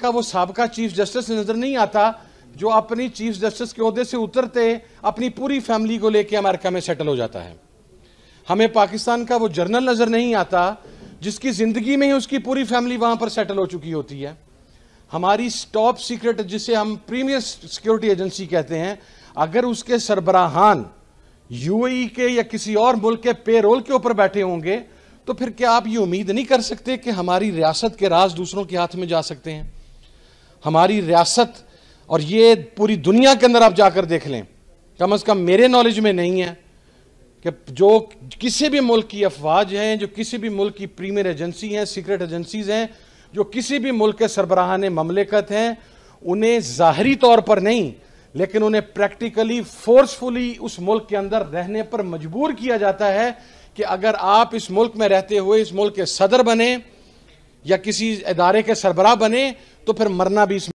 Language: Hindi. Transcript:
का वो सबका चीफ जस्टिस नजर नहीं आता जो अपनी चीफ जस्टिस के अहदे से उतरते अपनी पूरी फैमिली को लेकर अमेरिका में सेटल हो जाता है हमें पाकिस्तान का वो जर्नल नजर नहीं आता जिसकी जिंदगी में ही उसकी पूरी फैमिली वहां पर सेटल हो चुकी होती है हमारी स्टॉप सीक्रेट जिसे हम प्रीमियर सिक्योरिटी एजेंसी कहते हैं अगर उसके सरबराहान यूएई के या किसी और मुल्क के पेरोल के ऊपर बैठे होंगे तो फिर क्या आप ये उम्मीद नहीं कर सकते कि हमारी रियासत के राज दूसरों के हाथ में जा सकते हैं हमारी रियासत और ये पूरी दुनिया के अंदर आप जाकर देख लें कम अज़ कम मेरे नॉलेज में नहीं है कि जो किसी भी मुल्क की अफवाज हैं जो किसी भी मुल्क की प्रीमियर एजेंसी हैं सीक्रेट एजेंसीज हैं जो किसी भी मुल्क के सरबराहान ममलिकत हैं उन्हें ज़ाहरी तौर पर नहीं लेकिन उन्हें प्रैक्टिकली फोर्सफुली उस मुल्क के अंदर रहने पर मजबूर किया जाता है कि अगर आप इस मुल्क में रहते हुए इस मुल्क के सदर बने या किसी अदारे के सरबराह बने तो फिर मरना भी इस